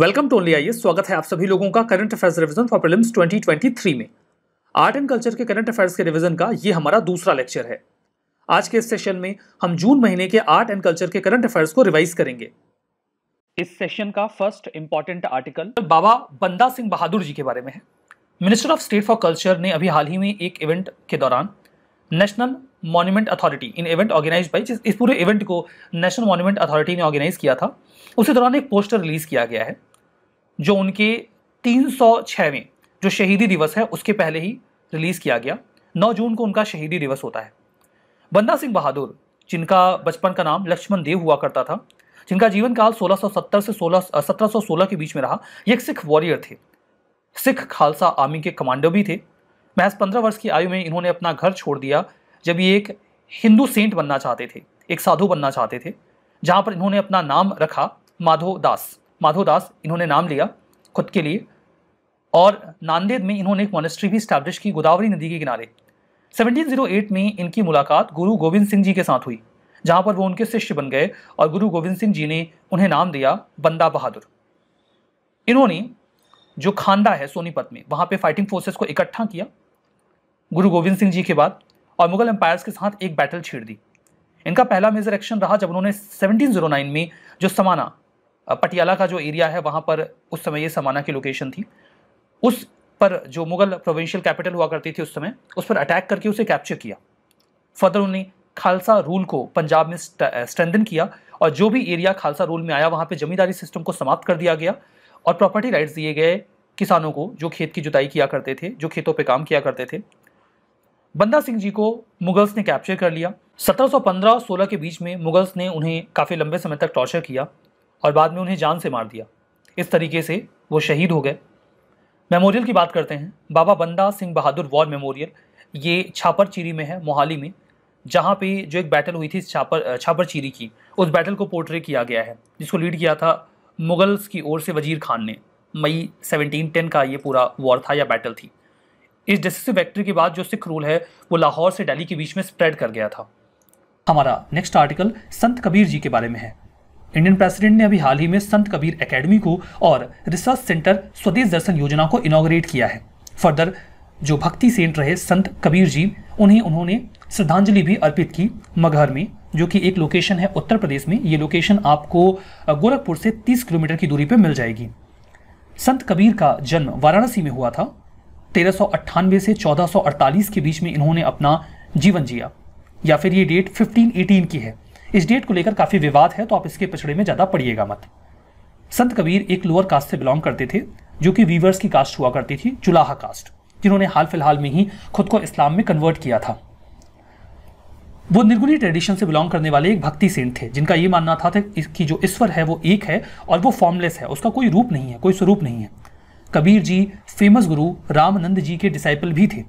welcome to only आइए स्वागत है आप सभी लोगों का current affairs revision for prelims 2023 में आर्ट एंड कल्चर के करंट अफेयर्स के रिवीजन का ये हमारा दूसरा लेक्चर है आज के इस सेशन में हम जून महीने के आर्ट एंड कल्चर के करंट अफेयर्स को रिवाइज करेंगे इस सेशन का फर्स्ट इंपॉर्टेंट आर्टिकल बाबा बंदा सिंह बहादुर जी के बारे में है minister of state for culture ने अभी हाल ही में एक इवेंट के दौरान national monument authority in event organize by इस पूरे इवेंट को नेशनल मॉन्यूमेंट अथॉरिटी ने ऑर्गेनाइज किया था उसी दौरान एक पोस्टर रिलीज़ किया गया है जो उनके तीन में जो शहीदी दिवस है उसके पहले ही रिलीज़ किया गया 9 जून को उनका शहीदी दिवस होता है बंदा सिंह बहादुर जिनका बचपन का नाम लक्ष्मण देव हुआ करता था जिनका जीवन काल 1670 से 16 1716 के बीच में रहा ये एक सिख वॉरियर थे सिख खालसा आर्मी के कमांडर भी थे महज पंद्रह वर्ष की आयु में इन्होंने अपना घर छोड़ दिया जब ये एक हिंदू सेंट बनना चाहते थे एक साधु बनना चाहते थे जहाँ पर इन्होंने अपना नाम रखा माधो दास माधो दास इन्होंने नाम लिया खुद के लिए और नांदेद में इन्होंने एक मोनेस्ट्री भी स्टैब्लिश की गोदावरी नदी के किनारे 1708 में इनकी मुलाकात गुरु गोविंद सिंह जी के साथ हुई जहाँ पर वो उनके शिष्य बन गए और गुरु गोविंद सिंह जी ने उन्हें नाम दिया बंदा बहादुर इन्होंने जो खांडा है सोनीपत में वहाँ पे फाइटिंग फोर्सेस को इकट्ठा किया गुरु गोविंद सिंह जी के बाद और मुगल एम्पायर्स के साथ एक बैटल छेड़ दी इनका पहला मेजर एक्शन रहा जब उन्होंने 1709 में जो समाना पटियाला का जो एरिया है वहाँ पर उस समय ये समाना की लोकेशन थी उस पर जो मुगल प्रोविंशियल कैपिटल हुआ करती थी उस समय उस पर अटैक करके उसे कैप्चर किया फर्दर उन्होंने खालसा रूल को पंजाब में स्ट्रेंथन किया और जो भी एरिया खालसा रूल में आया वहाँ पर जमींदारी सिस्टम को समाप्त कर दिया गया और प्रॉपर्टी राइट्स दिए गए किसानों को जो खेत की जुताई किया करते थे जो खेतों पर काम किया करते थे बंदा सिंह जी को मुगल्स ने कैप्चर कर लिया 1715 और 16 के बीच में मुगल्स ने उन्हें काफ़ी लंबे समय तक टॉर्चर किया और बाद में उन्हें जान से मार दिया इस तरीके से वो शहीद हो गए मेमोरियल की बात करते हैं बाबा बंदा सिंह बहादुर वॉर मेमोरियल ये छापर चीरी में है मोहाली में जहाँ पे जो एक बैटल हुई थी छापर छापर चीरी की उस बैटल को पोर्ट्रे किया गया है जिसको लीड किया था मुगल्स की ओर से वजीर खान ने मई 1710 का ये पूरा वॉर था या बैटल थी इस डिसिसिव फैक्ट्री के बाद जो सिख रूल है वो लाहौर से दिल्ली के बीच में स्प्रेड कर गया था हमारा नेक्स्ट आर्टिकल संत कबीर जी के बारे में है इंडियन प्रेसिडेंट ने अभी हाल ही में संत कबीर एकेडमी को और रिसर्च सेंटर स्वदेश दर्शन योजना को इनाग्रेट किया है फर्दर जो भक्ति सेंट रहे संत कबीर जी उन्हें उन्होंने श्रद्धांजलि भी अर्पित की मगहर में जो कि एक लोकेशन है उत्तर प्रदेश में ये लोकेशन आपको गोरखपुर से 30 किलोमीटर की दूरी पर मिल जाएगी संत कबीर का जन्म वाराणसी में हुआ था तेरह से चौदह के बीच में इन्होंने अपना जीवन जिया या फिर ये डेट 1518 की है इस डेट को लेकर काफ़ी विवाद है तो आप इसके पिछड़े में ज़्यादा पढ़िएगा मत संत कबीर एक लोअर कास्ट से बिलोंग करते थे जो कि वीवर्स की कास्ट हुआ करती थी चुलाहा कास्ट जिन्होंने हाल फिलहाल में ही खुद को इस्लाम में कन्वर्ट किया था वो निर्गुणी ट्रेडिशन से बिलोंग करने वाले एक भक्ति सेंट थे जिनका ये मानना था कि जो ईश्वर है वो एक है और वो फॉर्मलेस है उसका कोई रूप नहीं है कोई स्वरूप नहीं है कबीर जी फेमस गुरु रामनंद जी के डिसाइपल भी थे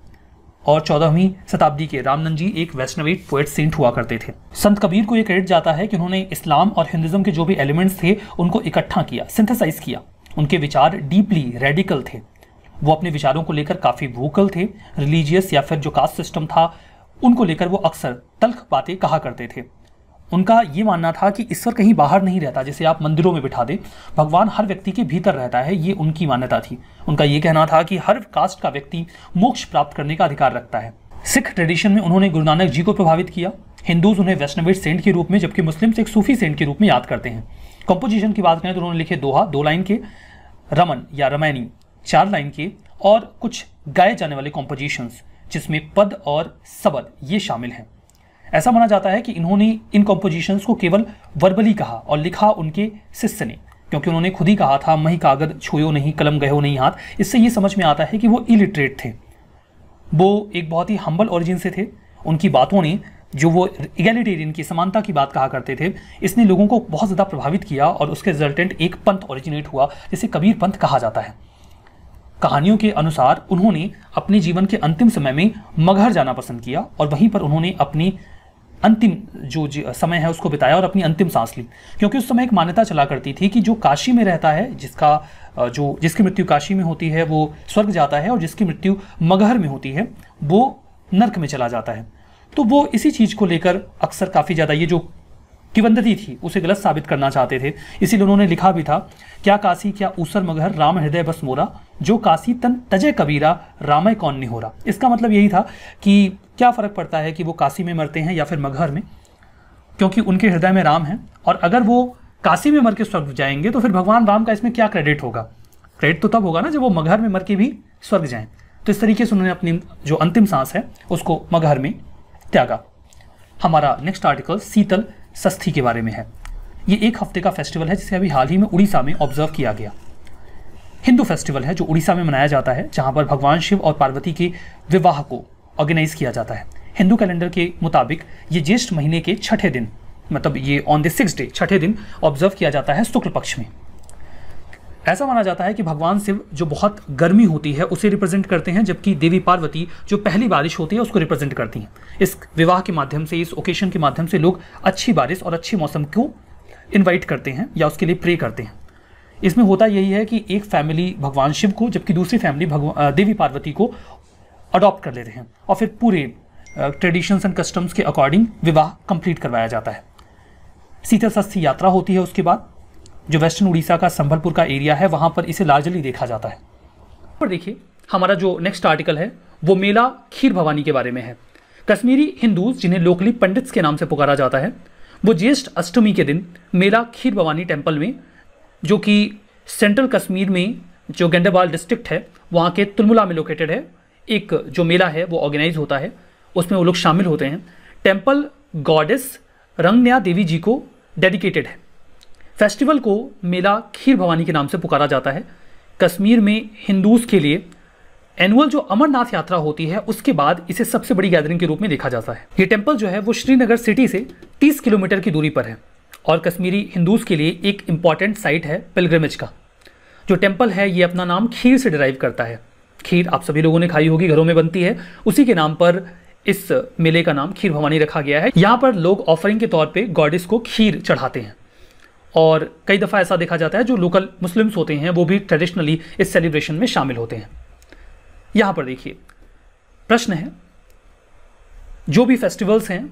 और चौदहवीं शताब्दी के रामनंद जी एक वैष्णवी पोएट सेंट हुआ करते थे संत कबीर को यह क्रेडिट जाता है कि उन्होंने इस्लाम और हिंदुज़म के जो भी एलिमेंट्स थे उनको इकट्ठा किया सिंथेसाइज किया उनके विचार डीपली रेडिकल थे वो अपने विचारों को लेकर काफ़ी वोकल थे रिलीजियस या फिर जो कास्ट सिस्टम था उनको लेकर वो अक्सर तल्ख बातें कहा करते थे उनका ये मानना था कि ईश्वर कहीं बाहर नहीं रहता जैसे आप मंदिरों में बिठा दें भगवान हर व्यक्ति के भीतर रहता है ये उनकी मान्यता थी उनका ये कहना था कि हर कास्ट का व्यक्ति मोक्ष प्राप्त करने का अधिकार रखता है सिख ट्रेडिशन में उन्होंने गुरु नानक जी को प्रभावित किया हिंदूज उन्हें वैष्णवी सेंट के रूप में जबकि मुस्लिम एक सूफी सेंट के रूप में याद करते हैं कंपोजिशन की बात करें तो उन्होंने लिखे दोहा दो लाइन के रमन या रमैनी चार लाइन के और कुछ गाए जाने वाले कॉम्पोजिशंस जिसमें पद और सबद ये शामिल हैं ऐसा माना जाता है कि इन्होंने इन कॉम्पोजिशंस को केवल वर्बली कहा और लिखा उनके शिष्य ने क्योंकि उन्होंने खुद ही कहा था मही कागज छुयो नहीं कलम गयो नहीं हाथ इससे ये समझ में आता है कि वो इलिटरेट थे वो एक बहुत ही हम्बल ओरिजिन से थे उनकी बातों ने जो वो इगेलिटेरियन की समानता की बात कहा करते थे इसने लोगों को बहुत ज़्यादा प्रभावित किया और उसके रिजल्टेंट एक पंथ ओरिजिनेट हुआ जिसे कबीर पंथ कहा जाता है कहानियों के अनुसार उन्होंने अपने जीवन के अंतिम समय में मगहर जाना पसंद किया और वहीं पर उन्होंने अपनी अंतिम जो समय है उसको बिताया और अपनी अंतिम सांस ली क्योंकि उस समय एक मान्यता चला करती थी कि जो काशी में रहता है जिसका जो जिसकी मृत्यु काशी में होती है वो स्वर्ग जाता है और जिसकी मृत्यु मगहर में होती है वो नर्क में चला जाता है तो वो इसी चीज़ को लेकर अक्सर काफ़ी ज़्यादा ये जो किवंदती थी उसे गलत साबित करना चाहते थे इसीलिए उन्होंने लिखा भी था क्या काशी क्या ऊसर मगहर राम हृदय बस मोरा जो काशी तन तजय कबीरा रामय कौन निहोरा इसका मतलब यही था कि क्या फ़र्क पड़ता है कि वो काशी में मरते हैं या फिर मगहर में क्योंकि उनके हृदय में राम है और अगर वो काशी में मर के स्वर्ग जाएंगे तो फिर भगवान राम का इसमें क्या क्रेडिट होगा क्रेडिट तो तब होगा ना जब वो मगहर में मर के भी स्वर्ग जाएं तो इस तरीके से उन्होंने अपनी जो अंतिम सांस है उसको मगहर में त्यागा हमारा नेक्स्ट आर्टिकल शीतल सस्थी के बारे में है ये एक हफ्ते का फेस्टिवल है जिसे अभी हाल ही में उड़ीसा में ऑब्जर्व किया गया हिंदू फेस्टिवल है जो उड़ीसा में मनाया जाता है जहाँ पर भगवान शिव और पार्वती के विवाह को ऑर्गेनाइज किया जाता है हिंदू कैलेंडर के मुताबिक ये ज्येष्ठ महीने के छठे दिन मतलब ये ऑन द सिक्स डे छठे दिन ऑब्जर्व किया जाता है शुक्ल पक्ष में ऐसा माना जाता है कि भगवान शिव जो बहुत गर्मी होती है उसे रिप्रेजेंट करते हैं जबकि देवी पार्वती जो पहली बारिश होती है उसको रिप्रेजेंट करती हैं इस विवाह के माध्यम से इस ओकेशन के माध्यम से लोग अच्छी बारिश और अच्छे मौसम को इन्वाइट करते हैं या उसके लिए प्रे करते हैं इसमें होता यही है कि एक फैमिली भगवान शिव को जबकि दूसरी फैमिली भगवान देवी पार्वती को अडॉप्ट कर लेते हैं और फिर पूरे ट्रेडिशंस एंड कस्टम्स के अकॉर्डिंग विवाह कंप्लीट करवाया जाता है सीता सस्ती यात्रा होती है उसके बाद जो वेस्टर्न उड़ीसा का संभलपुर का एरिया है वहाँ पर इसे लार्जली देखा जाता है पर देखिए हमारा जो नेक्स्ट आर्टिकल है वो मेला खीर भवानी के बारे में है कश्मीरी हिंदूज जिन्हें लोकली पंडित्स के नाम से पुकारा जाता है वो ज्येष्ठ अष्टमी के दिन मेला खीर भवानी टेम्पल में जो कि सेंट्रल कश्मीर में जो गंडेबाल डिस्ट्रिक्ट है वहाँ के तुलमुला में लोकेटेड है एक जो मेला है वो ऑर्गेनाइज होता है उसमें वो लोग शामिल होते हैं टेम्पल गॉडेस रंगन्या देवी जी को डेडिकेटेड है फेस्टिवल को मेला खीर भवानी के नाम से पुकारा जाता है कश्मीर में हिंदूज के लिए एनुअल जो अमरनाथ यात्रा होती है उसके बाद इसे सबसे बड़ी गैदरिंग के रूप में देखा जाता है ये टेम्पल जो है वो श्रीनगर सिटी से 30 किलोमीटर की दूरी पर है और कश्मीरी हिंदूज के लिए एक इम्पॉर्टेंट साइट है पिलग्रमेज का जो टेम्पल है ये अपना नाम खीर से डिराइव करता है खीर आप सभी लोगों ने खाई होगी घरों में बनती है उसी के नाम पर इस मेले का नाम खीर भवानी रखा गया है यहाँ पर लोग ऑफरिंग के तौर पे गॉडेस को खीर चढ़ाते हैं और कई दफ़ा ऐसा देखा जाता है जो लोकल मुस्लिम्स होते हैं वो भी ट्रेडिशनली इस सेलिब्रेशन में शामिल होते हैं यहाँ पर देखिए प्रश्न है जो भी फेस्टिवल्स हैं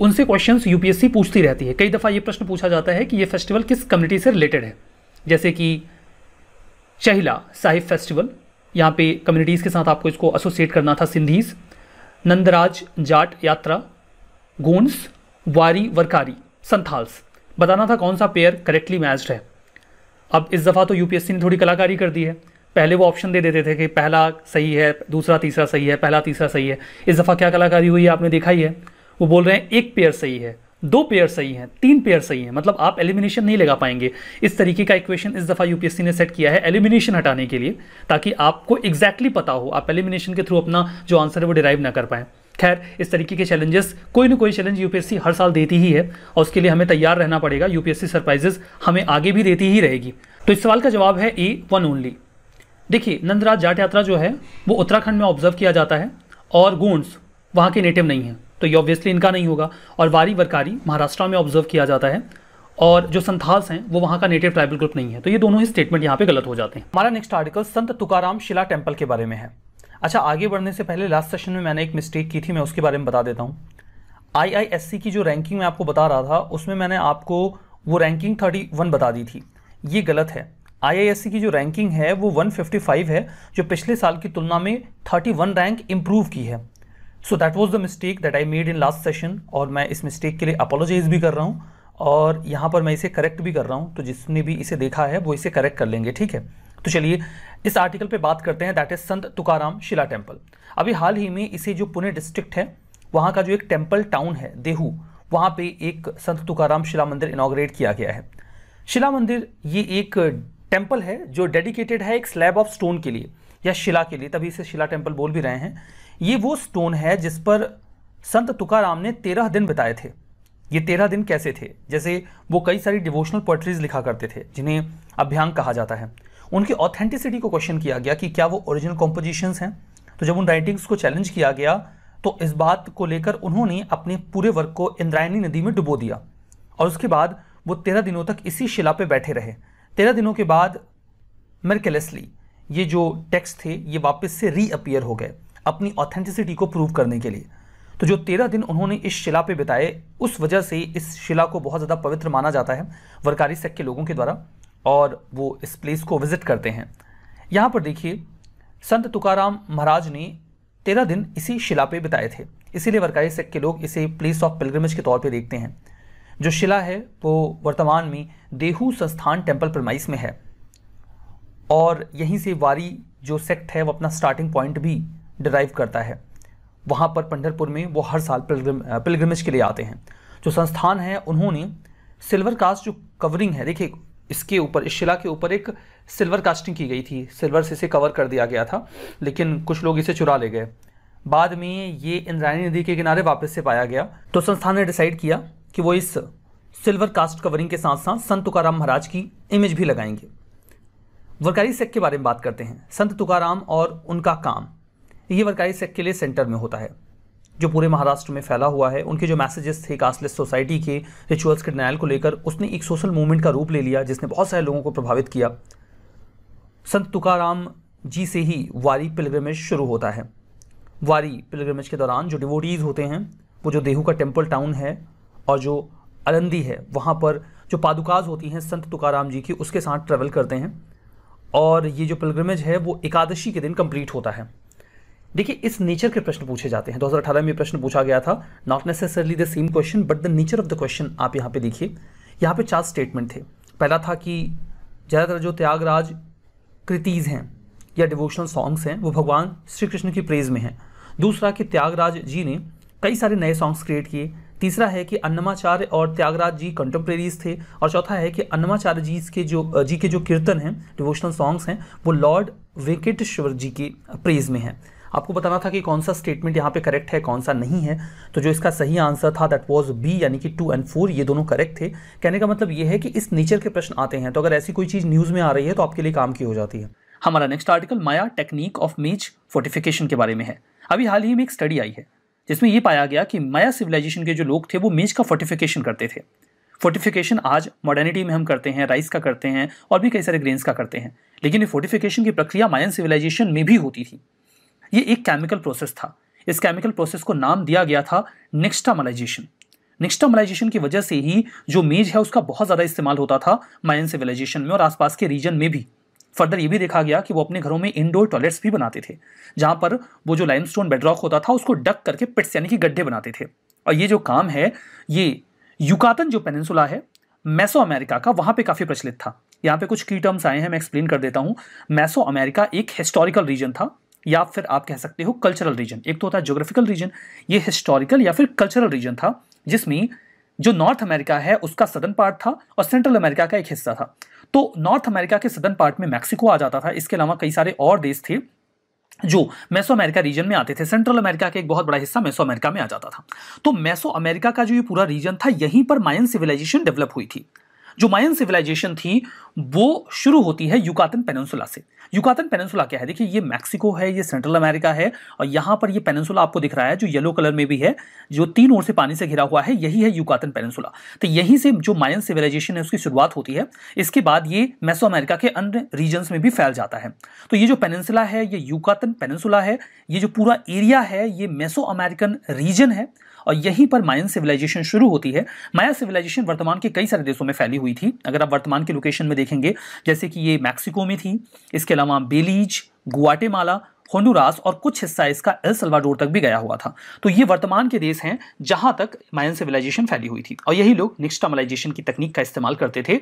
उनसे क्वेश्चंस यूपीएससी पूछती रहती है कई दफ़ा ये प्रश्न पूछा जाता है कि ये फेस्टिवल किस कम्युनिटी से रिलेटेड है जैसे कि चहिला साहिब फेस्टिवल यहाँ पे कम्युनिटीज़ के साथ आपको इसको एसोसिएट करना था सिंधीज नंदराज जाट यात्रा गोन्स वारी वरकारी संथाल्स बताना था कौन सा पेयर करेक्टली मैच्ड है अब इस दफ़ा तो यूपीएससी ने थोड़ी कलाकारी कर दी है पहले वो ऑप्शन दे देते थे कि पहला सही है दूसरा तीसरा सही है पहला तीसरा सही है इस दफ़ा क्या कलाकारी हुई है आपने देखा ही है वो बोल रहे हैं एक पेयर सही है दो पेयर सही हैं तीन पेयर सही हैं मतलब आप एलिमिनेशन नहीं लगा पाएंगे इस तरीके का इक्वेशन इस दफ़ा यूपीएससी ने सेट किया है एलिमिनेशन हटाने के लिए ताकि आपको एग्जैक्टली exactly पता हो आप एलिमिनेशन के थ्रू अपना जो आंसर है वो डिराइव ना कर पाएँ खैर इस तरीके के चैलेंजेस कोई ना कोई चैलेंज यूपीएससी हर साल देती ही है और उसके लिए हमें तैयार रहना पड़ेगा यूपीएससी सरप्राइजेस हमें आगे भी देती ही रहेगी तो इस सवाल का जवाब है ए वन ओनली देखिए नंदराज जाट यात्रा जो है वो उत्तराखंड में ऑब्जर्व किया जाता है और गोंड्स वहाँ के नेटिव नहीं हैं तो ये ऑब्वियसली इनका नहीं होगा और वारी वरकारी महाराष्ट्र में ऑब्जर्व किया जाता है और जो संथाल्स हैं वो वहाँ का नेटिव ट्राइबल ग्रुप नहीं है तो ये दोनों ही स्टेटमेंट यहाँ पे गलत हो जाते हैं हमारा नेक्स्ट आर्टिकल संत तुकाराम शिला टेम्पल के बारे में है अच्छा आगे बढ़ने से पहले लास्ट सेशन में मैंने एक मिस्टेक की थी मैं उसके बारे में बता देता हूँ आई की जो रैंकिंग मैं आपको बता रहा था उसमें मैंने आपको वो रैंकिंग थर्टी बता दी थी ये गलत है आई की जो रैंकिंग है वो 155 है जो पिछले साल की तुलना में 31 रैंक इम्प्रूव की है so that was the mistake that I made in last session और मैं इस मिस्टेक के लिए अपोलोजाइज भी कर रहा हूँ और यहाँ पर मैं इसे करेक्ट भी कर रहा हूँ तो जिसने भी इसे देखा है वो इसे करेक्ट कर लेंगे ठीक है तो चलिए इस आर्टिकल पे बात करते हैं दैट इज संत तुकाराम शिला टेम्पल अभी हाल ही में इसे जो पुणे डिस्ट्रिक्ट है वहाँ का जो एक टेम्पल टाउन है देहू वहाँ पे एक संत तुकाराम शिला मंदिर इनाग्रेट किया गया है शिला मंदिर ये एक टेम्पल है जो डेडिकेटेड है एक स्लैब ऑफ स्टोन के लिए या शिला के लिए तभी इसे शिला टेम्पल बोल भी रहे हैं ये वो स्टोन है जिस पर संत तुकाराम ने तेरह दिन बिताए थे ये तेरह दिन कैसे थे जैसे वो कई सारी डिवोशनल पोइट्रीज लिखा करते थे जिन्हें अभ्यांग कहा जाता है उनकी ऑथेंटिसिटी को क्वेश्चन किया गया कि क्या वो ओरिजिनल कॉम्पोजिशंस हैं तो जब उन राइटिंग्स को चैलेंज किया गया तो इस बात को लेकर उन्होंने अपने पूरे वर्क को इंद्रायणी नदी में डुबो दिया और उसके बाद वो तेरह दिनों तक इसी शिला पे बैठे रहे तेरह दिनों के बाद मेरकेलेसली ये जो टेक्स्ट थे ये वापस से रीअपियर हो गए अपनी ऑथेंटिसिटी को प्रूव करने के लिए तो जो तेरह दिन उन्होंने इस शिला पे बिताए उस वजह से इस शिला को बहुत ज़्यादा पवित्र माना जाता है वरकारी सेक के लोगों के द्वारा और वो इस प्लेस को विज़िट करते हैं यहाँ पर देखिए संत तुकाराम महाराज ने तेरह दिन इसी शिला पे बिताए थे इसीलिए वरकारी सेक के लोग इसे प्लेस ऑफ पिलग्रमेज के तौर पर देखते हैं जो शिला है वो वर्तमान में देहू संस्थान टेम्पल प्रमाइस में है और यहीं से वारी जो सेक्ट है वो अपना स्टार्टिंग पॉइंट भी डिराइव करता है वहाँ पर पंडरपुर में वो हर साल पिलग्रम पिलग्रमेज के लिए आते हैं जो संस्थान है उन्होंने सिल्वर कास्ट जो कवरिंग है देखिए इसके ऊपर इस शिला के ऊपर एक सिल्वर कास्टिंग की गई थी सिल्वर से इसे कवर कर दिया गया था लेकिन कुछ लोग इसे चुरा ले गए बाद में ये इंद्रायणी नदी के किनारे वापस से पाया गया तो संस्थान ने डिसाइड किया कि वो इस सिल्वर कास्ट कवरिंग के साथ साथ संत तुकाराम महाराज की इमेज भी लगाएंगे वर्कारी सेक के बारे में बात करते हैं संत तुकाराम और उनका काम ये वर्कारी सेक के लिए सेंटर में होता है जो पूरे महाराष्ट्र में फैला हुआ है उनके जो मैसेजेस थे कास्टलेस सोसाइटी के रिचुअल्स के डिनाइल को लेकर उसने एक सोशल मूवमेंट का रूप ले लिया जिसने बहुत सारे लोगों को प्रभावित किया संत तुकाराम जी से ही वारी पिलग्रमेज शुरू होता है वारी पिलग्रमेज के दौरान जो डिवोटीज़ होते हैं वो जो देहू का टेम्पल टाउन है और जो अलंदी है वहाँ पर जो पादुकाज होती हैं संत तुकाराम जी की उसके साथ ट्रैवल करते हैं और ये जो पिलग्रमेज है वो एकादशी के दिन कंप्लीट होता है देखिए इस नेचर के प्रश्न पूछे जाते हैं 2018 में प्रश्न पूछा गया था not necessarily the same question but the nature of the question आप यहाँ पे देखिए यहाँ पे चार स्टेटमेंट थे पहला था कि ज़्यादातर जो त्यागराज कृतीज़ हैं या डिवोशनल सॉन्ग्स हैं वो भगवान श्री कृष्ण की प्रेज में हैं दूसरा कि त्यागराज जी ने कई सारे नए सॉन्ग्स क्रिएट किए तीसरा है कि अन्नमाचार्य और त्यागराज जी कंटेम्प्रेरीज थे और चौथा है कि अन्नमाचार्य जी के जो जी के जो कीर्तन हैं डिवोशनल सॉन्ग्स हैं वो लॉर्ड वेंकटेश्वर जी के प्रेज में हैं आपको बताना था कि कौन सा स्टेटमेंट यहाँ पे करेक्ट है कौन सा नहीं है तो जो इसका सही आंसर था दैट वाज बी यानी कि टू एंड फोर ये दोनों करेक्ट थे कहने का मतलब ये है कि इस नेचर के प्रश्न आते हैं तो अगर ऐसी कोई चीज़ न्यूज़ में आ रही है तो आपके लिए काम की हो जाती है हमारा next article Maya technique of maize fortification के बारे में है अभी हाल ही में एक स्टडी आई है जिसमें ये पाया गया कि माया सिविलाइजेशन के जो लोग थे वो मेज का फोर्टिफिकेशन करते थे फोर्टिफिकेशन आज मॉडर्निटी में हम करते हैं राइस का करते हैं और भी कई सारे ग्रेन्स का करते हैं लेकिन ये फोर्टिफिकेशन की प्रक्रिया मायन सिविलाइजेशन में भी होती थी ये एक केमिकल प्रोसेस था इस केमिकल प्रोसेस को नाम दिया गया था नेक्स्टामलाइजेशन नेक्स्टामलाइजेशन की वजह से ही जो मेज है उसका बहुत ज़्यादा इस्तेमाल होता था मायन सिविलाइजेशन में और आसपास के रीजन में भी फर्दर ये भी देखा गया कि वो अपने घरों में इंडोर टॉयलेट्स भी बनाते थे जहाँ पर वो जो लाइमस्टोन बेडरॉक होता था उसको डक करके पिट्स यानी कि गड्ढे बनाते थे और ये जो काम है ये युकातन जो पेनिनसुला है मैसो अमेरिका का वहाँ पे काफ़ी प्रचलित था यहाँ पे कुछ की टर्म्स आए हैं मैं एक्सप्लेन कर देता हूँ मैसो अमेरिका एक हिस्टोरिकल रीजन था या फिर आप कह सकते हो कल्चरल रीजन एक तो होता है जोग्राफिकल रीजन ये हिस्टोरिकल या फिर कल्चरल रीजन था जिसमें जो नॉर्थ अमेरिका है उसका सदन पार्ट था और सेंट्रल अमेरिका का एक हिस्सा था तो नॉर्थ अमेरिका के सदन पार्ट में मैक्सिको आ जाता था इसके अलावा कई सारे और देश थे जो मैसो अमेरिका रीजन में आते थे सेंट्रल अमेरिका का एक बहुत बड़ा हिस्सा मैसो अमेरिका में आ जाता था तो मैसो अमेरिका का जो ये पूरा रीजन था यहीं पर मायन सिविलाइजेशन डेवलप हुई थी जो मायन सिविलाइजेशन थी वो शुरू होती है युकातन पेनसुला से युकातन पेनसुला क्या है देखिए ये मैक्सिको है ये सेंट्रल अमेरिका है और यहाँ पर ये पेनसुला आपको दिख रहा है जो येलो कलर में भी है जो तीन ओर से पानी से घिरा हुआ है यही है युकातन पेनसुला तो यहीं से जो मायन सिविलाइजेशन है उसकी शुरुआत होती है इसके बाद ये मैसो अमेरिका के अन्य रीजन्स में भी फैल जाता है तो ये जो पेनसुला है ये युकातन पेनसुला है ये जो पूरा एरिया है ये मैसो अमेरिकन रीजन है और यहीं पर मायन सिविलाइजेशन शुरू होती है माया सिविलाइजेशन वर्तमान के कई सारे देशों में फैली हुई थी अगर आप वर्तमान की लोकेशन में देखेंगे जैसे कि ये मैक्सिको में थी इसके अलावा बेलीज गुआटेमाला होंडुरास और कुछ हिस्सा इसका एल सलवाडोर तक भी गया हुआ था तो ये वर्तमान के देश हैं जहाँ तक मायन सिविलाइजेशन फैली हुई थी और यही लोग निक्सटामलाइजेशन की तकनीक का इस्तेमाल करते थे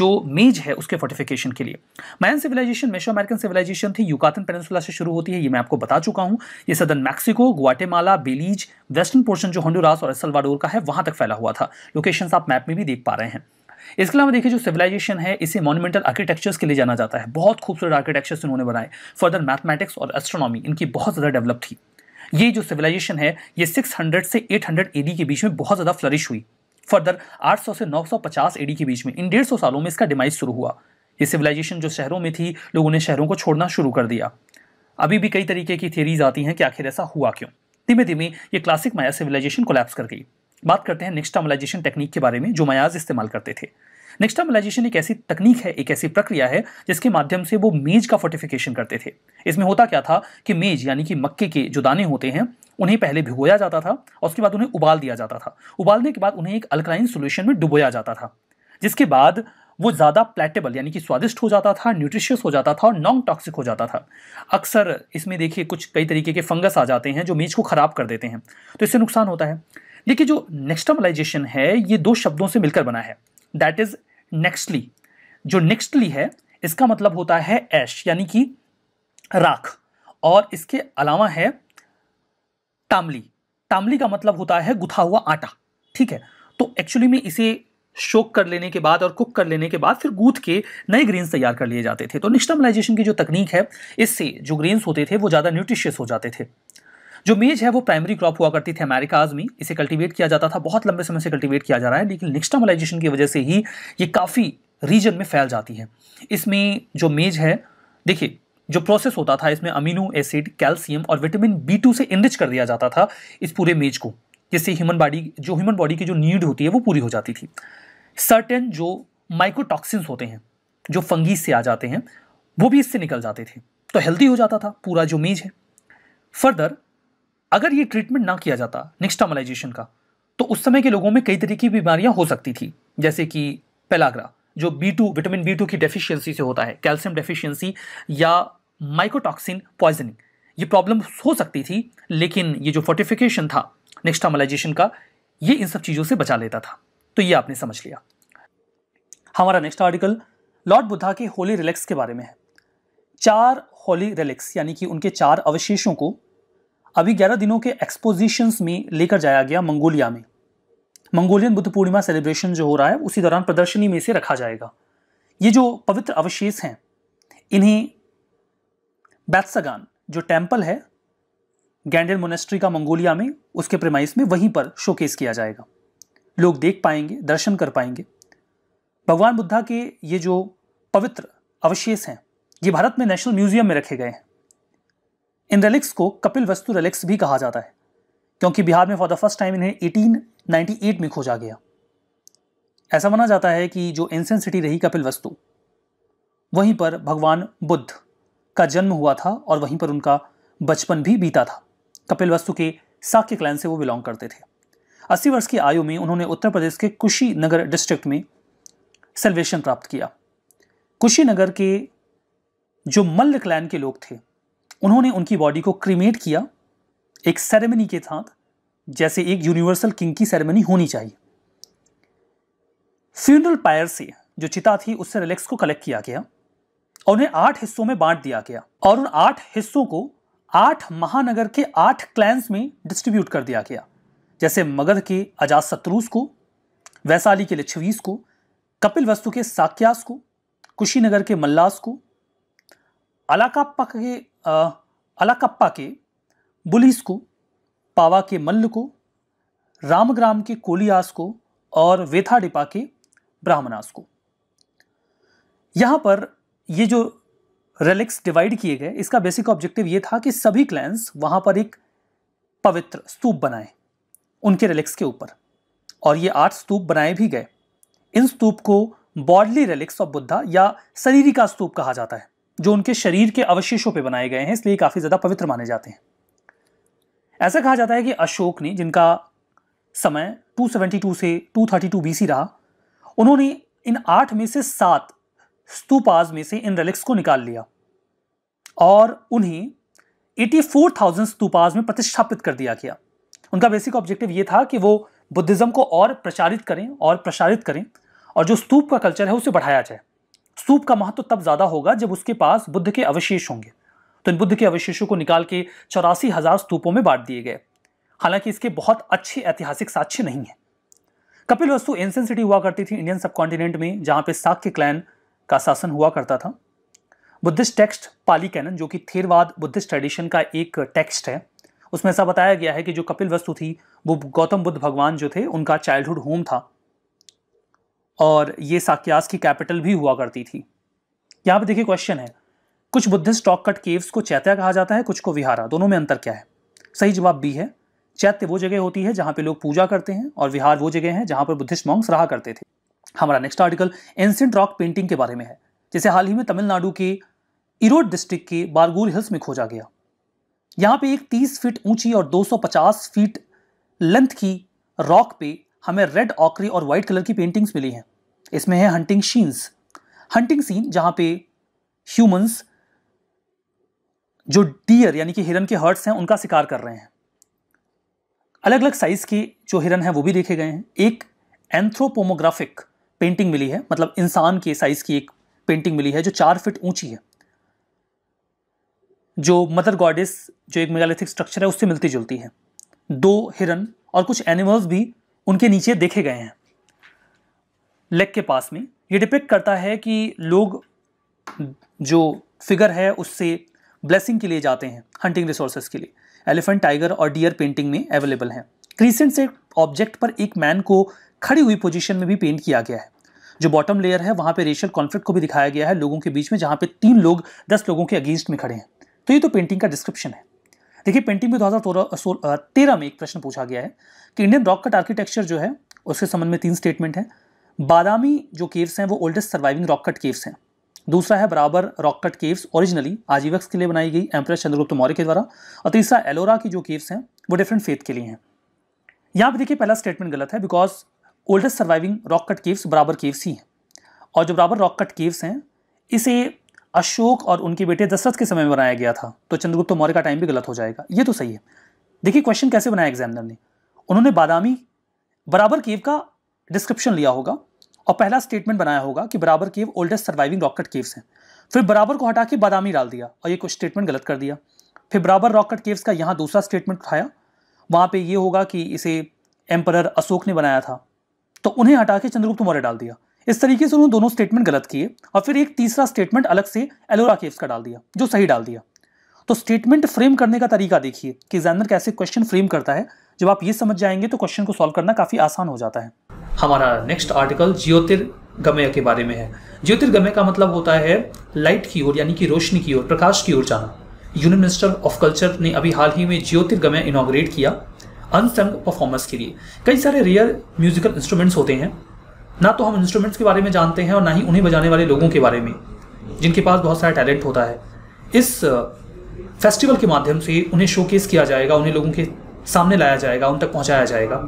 जो मेज है उसके फोर्टिफिकेशन के लिए Mayan civilization Mesoamerican civilization थी युकातन पेनसुला से शुरू होती है ये मैं आपको बता चुका हूँ ये southern Mexico Guatemala Belize western portion जो होंडुरास और एल सलवाडोर का है वहाँ तक फैला हुआ था लोकेशन आप मैप में भी देख पा रहे हैं इसके अलावा देखिए जो सिविलाइजेशन है इसे मॉन्यूमेंटल आर्किटेक्चर्स के लिए जाना जाता है बहुत खूबसूरत आर्किटेक्चर्स इन्होंने बनाए फर्दर मैथमेटिक्स और एस्ट्रोनॉमी इनकी बहुत ज़्यादा डेवलप थी ये जो सिविलाइजेशन है ये 600 से 800 एडी के बीच में बहुत ज़्यादा फ्लरिश हुई फर्दर 800 से 950 सौ के बीच में इन डेढ़ सौ सालों में इसका डिमाइज शुरू हुआ ये सिविलाइजेशन जो शहरों में थी लोगों ने शहरों को छोड़ना शुरू कर दिया अभी भी कई तरीके की थियरीज आती हैं कि आखिर ऐसा हुआ क्यों धीमे धीमे ये क्लासिक माया सिविलाइजेशन कोलैप्स कर गई बात करते हैं नेक्स्टामलाइजेशन टेक्निक के बारे में जो मयाज इस्तेमाल करते थे नेक्स्टामलाइजेशन एक ऐसी तकनीक है एक ऐसी प्रक्रिया है जिसके माध्यम से वो मेज का फोर्टिफिकेशन करते थे इसमें होता क्या था कि मेज यानी कि मक्के के जो दाने होते हैं उन्हें पहले भिगोया जाता था और उसके बाद उन्हें उबाल दिया जाता था उबालने के बाद उन्हें एक अल्कलाइन सोल्यूशन में डुबोया जाता था जिसके बाद वो ज़्यादा प्लेटेबल यानी कि स्वादिष्ट हो जाता था न्यूट्रिशियस हो जाता था और नॉन टॉक्सिक हो जाता था अक्सर इसमें देखिए कुछ कई तरीके के फंगस आ जाते हैं जो मेज को ख़राब कर देते हैं तो इससे नुकसान होता है देखिए जो नेक्स्टमलाइजेशन है ये दो शब्दों से मिलकर बना है दैट इज नेक्स्टली जो नेक्स्टली है इसका मतलब होता है ऐश यानी कि राख और इसके अलावा है तामली तामली का मतलब होता है गुथा हुआ आटा ठीक है तो एक्चुअली में इसे शोक कर लेने के बाद और कुक कर लेने के बाद फिर गूथ के नए ग्रेन्स तैयार कर लिए जाते थे तो निस्टमलाइजेशन की जो तकनीक है इससे जो ग्रेन्स होते थे वो ज़्यादा न्यूट्रिशियस हो जाते थे जो मेज है वो प्राइमरी क्रॉप हुआ करती थी अमेरिकाज में इसे कल्टीवेट किया जाता था बहुत लंबे समय से कल्टीवेट किया जा रहा है लेकिन निक्स्टामलाइजेशन की वजह से ही ये काफ़ी रीजन में फैल जाती है इसमें जो मेज है देखिए जो प्रोसेस होता था इसमें अमीनो एसिड कैल्शियम और विटामिन बी टू से इनरिच कर दिया जाता था इस पूरे मेज को जिससे ह्यूमन बॉडी जो ह्यूमन बॉडी की जो नीड होती है वो पूरी हो जाती थी सर्टेन जो माइक्रोटॉक्सिन्स होते हैं जो फंगीज से आ जाते हैं वो भी इससे निकल जाते थे तो हेल्दी हो जाता था पूरा जो मेज है फर्दर अगर ये ट्रीटमेंट ना किया जाता निक्स्टामलाइजेशन का तो उस समय के लोगों में कई तरह की बीमारियां हो सकती थी जैसे कि पेलाग्रा जो B two vitamin B two की डेफिशिएंसी से होता है कैल्शियम डेफिशिएंसी या माइकोटॉक्सिन पॉइजनिंग ये प्रॉब्लम हो सकती थी लेकिन ये जो फोर्टिफिकेशन था नेक्स्टामलाइजेशन का ये इन सब चीज़ों से बचा लेता था तो ये आपने समझ लिया हमारा नेक्स्ट आर्टिकल लॉर्ड बुद्धा के होली रिलेक्स के बारे में है चार होली रिलेक्स यानी कि उनके चार अवशेषों को अभी ग्यारह दिनों के एक्सपोजिशन में लेकर जाया गया मंगोलिया में मंगोलियन बुद्ध पूर्णिमा सेलिब्रेशन जो हो रहा है उसी दौरान प्रदर्शनी में से रखा जाएगा ये जो पवित्र अवशेष हैं इन्हें बैत्सगान जो टेम्पल है गैंडल मोनेस्ट्री का मंगोलिया में उसके प्रेमाइस में वहीं पर शोकेस किया जाएगा लोग देख पाएंगे दर्शन कर पाएंगे भगवान बुद्धा के ये जो पवित्र अवशेष हैं ये भारत में नेशनल म्यूजियम में रखे गए हैं इन रेलिक्स को कपिल वस्तु रेलिक्स भी कहा जाता है क्योंकि बिहार में फॉर द फर्स्ट टाइम इन्हें 1898 में खोजा गया ऐसा माना जाता है कि जो एंसेंट सिटी रही कपिल वस्तु वहीं पर भगवान बुद्ध का जन्म हुआ था और वहीं पर उनका बचपन भी बीता था कपिल वस्तु के साक्य क्लैन से वो बिलोंग करते थे अस्सी वर्ष की आयु में उन्होंने उत्तर प्रदेश के कुशीनगर डिस्ट्रिक्ट में सेल्वेशन प्राप्त किया कुशीनगर के जो मल्ल क्लैन के लोग थे उन्होंने उनकी बॉडी को क्रीमेट किया एक सेरेमनी के साथ जैसे एक यूनिवर्सल किंग की सेरेमनी होनी चाहिए फ्यूनरल पायर से जो चिता थी उससे रिलेक्स को कलेक्ट किया गया और उन्हें आठ हिस्सों में बांट दिया गया और उन आठ हिस्सों को आठ महानगर के आठ क्लैंस में डिस्ट्रीब्यूट कर दिया गया जैसे मगध के अजात शत्रुस को वैशाली के लिच्छवीस को कपिल वस्तु के साक्यास को कुशीनगर के मल्लास को अलाकाप्पा के अलाकप्पा के बुलिस को पावा के मल्ल को रामग्राम के कोलियास को और वेथाडिपा के ब्राह्मणास को यहाँ पर ये जो रेलिक्स डिवाइड किए गए इसका बेसिक ऑब्जेक्टिव ये था कि सभी क्लैंस वहाँ पर एक पवित्र स्तूप बनाए उनके रेलिक्स के ऊपर और ये आठ स्तूप बनाए भी गए इन स्तूप को बॉडली रेलिक्स ऑफ बुद्धा या शरीरिका स्तूप कहा जाता है जो उनके शरीर के अवशेषों पर बनाए गए हैं इसलिए काफ़ी ज़्यादा पवित्र माने जाते हैं ऐसा कहा जाता है कि अशोक ने जिनका समय 272 से 232 बीसी रहा उन्होंने इन आठ में से सात स्तूपाज में से इन रेलिक्स को निकाल लिया और उन्हें 84,000 स्तूपाज में प्रतिष्ठापित कर दिया गया उनका बेसिक ऑब्जेक्टिव ये था कि वो बुद्धिज़्म को और प्रचारित करें और प्रसारित करें और जो स्तूप का कल्चर है उसे बढ़ाया जाए स्तूप का महत्व तब ज्यादा होगा जब उसके पास बुद्ध के अवशेष होंगे तो इन बुद्ध के अवशेषों को निकाल के चौरासी हजार स्तूपों में बांट दिए गए हालांकि इसके बहुत अच्छे ऐतिहासिक साक्ष्य नहीं है कपिल वस्तु एंशियन सिटी हुआ करती थी इंडियन सब कॉन्टिनेंट में जहाँ पे साक्य क्लैन का शासन हुआ करता था बुद्धिस्ट टेक्स्ट पाली कैनन जो कि थेरवाद बुद्धिस्ट ट्रेडिशन का एक टेक्स्ट है उसमें ऐसा बताया गया है कि जो कपिल वस्तु थी वो गौतम बुद्ध भगवान जो थे उनका चाइल्डहुड होम था और ये साक्यास की कैपिटल भी हुआ करती थी यहाँ पर देखिए क्वेश्चन है कुछ बुद्धिस्ट टॉक कट केव्स को चैत्या कहा जाता है कुछ को विहारा दोनों में अंतर क्या है सही जवाब बी है चैत्य वो जगह होती है जहाँ पे लोग पूजा करते हैं और विहार वो जगह है जहाँ पर बुद्धिस्ट मॉन्ग्स रहा करते थे हमारा next article ancient rock painting के बारे में है जिसे हाल ही में तमिलनाडु के इरोड डिस्ट्रिक्ट के बारगूर हिल्स में खोजा गया यहाँ पे एक 30 फीट ऊंची और 250 फीट लेंथ की रॉक पे हमें रेड ऑकरी और वाइट कलर की पेंटिंग्स मिली हैं इसमें है हंटिंग शीन्स हंटिंग सीन जहाँ पे ह्यूमंस जो डियर यानी कि हिरन के हर्ट्स हैं उनका शिकार कर रहे हैं अलग अलग साइज़ के जो हिरन हैं वो भी देखे गए हैं एक एंथ्रोपोमोग्राफिक पेंटिंग मिली है मतलब इंसान के साइज़ की एक पेंटिंग मिली है जो चार फिट ऊंची है जो मदर गॉडेस जो एक मेगालिथिक स्ट्रक्चर है उससे मिलती जुलती है दो हिरन और कुछ एनिमल्स भी उनके नीचे देखे गए हैं लेग के पास में ये डिपेक्ट करता है कि लोग जो फिगर है उससे ब्लेसिंग के लिए जाते हैं हंटिंग रिसोर्सेस के लिए एलिफेंट टाइगर और डियर पेंटिंग में अवेलेबल हैं क्रीसेंट से ऑब्जेक्ट पर एक मैन को खड़ी हुई पोजीशन में भी पेंट किया गया है जो बॉटम लेयर है वहाँ पे रेशियल कॉन्फ्लिक्ट को भी दिखाया गया है लोगों के बीच में जहाँ पे तीन लोग दस लोगों के अगेंस्ट में खड़े हैं तो ये तो पेंटिंग का डिस्क्रिप्शन है देखिए पेंटिंग में दो हज़ार तेरह में एक प्रश्न पूछा गया है कि इंडियन रॉक कट आर्किटेक्चर जो है उसके संबंध में तीन स्टेटमेंट हैं बादामी जो केव्स हैं वो oldest surviving rock cut caves हैं दूसरा है Barabar rock cut caves originally Ajivikas के लिए बनाई गई एम्प्रेस चंद्रगुप्त मौर्य के द्वारा और तीसरा एलोरा की जो केव्स हैं वो डिफरेंट फेथ के लिए हैं यहाँ पर देखिए पहला स्टेटमेंट गलत है because oldest surviving rock cut caves Barabar caves ही हैं और जो बराबर रॉक कट केव्स हैं इसे अशोक और उनके बेटे दशरथ के समय में बनाया गया था तो चंद्रगुप्त मौर्य का टाइम भी गलत हो जाएगा ये तो सही है देखिए क्वेश्चन कैसे बनाया एग्जामिनर ने उन्होंने बादामी बराबर केव का डिस्क्रिप्शन लिया होगा और पहला स्टेटमेंट बनाया होगा कि Barabar cave oldest surviving rock cut caves हैं फिर बराबर को हटा के बादामी डाल दिया और ये कुछ स्टेटमेंट गलत कर दिया फिर बराबर रॉकेट केव्स का यहाँ दूसरा स्टेटमेंट उठाया वहाँ पे ये होगा कि इसे एम्पर अशोक ने बनाया था तो उन्हें हटा के चंद्रगुप्त मौर्य डाल दिया इस तरीके से उन्होंने दोनों स्टेटमेंट गलत किए और फिर एक तीसरा स्टेटमेंट अलग से एलोरा केव्स का डाल दिया जो सही डाल दिया तो स्टेटमेंट फ्रेम करने का तरीका देखिए कि एग्जामिनर कैसे क्वेश्चन फ्रेम करता है जब आप ये समझ जाएंगे तो क्वेश्चन को सॉल्व करना काफ़ी आसान हो जाता है हमारा नेक्स्ट आर्टिकल ज्योतिर्गमय के बारे में है ज्योतिर्गमय का मतलब होता है लाइट की ओर यानी कि रोशनी की ओर प्रकाश की ओर जाना यूनियन मिनिस्टर ऑफ कल्चर ने अभी हाल ही में ज्योतिर्गमय इनाग्रेट किया अनसंग परफॉर्मेंस के लिए कई सारे रेयर म्यूजिकल इंस्ट्रूमेंट्स होते हैं ना तो हम इंस्ट्रूमेंट्स के बारे में जानते हैं और ना ही उन्हें बजाने वाले लोगों के बारे में जिनके पास बहुत सारा टैलेंट होता है इस फेस्टिवल के माध्यम से उन्हें शोकेस किया जाएगा उन्हें लोगों के सामने लाया जाएगा उन तक पहुंचाया जाएगा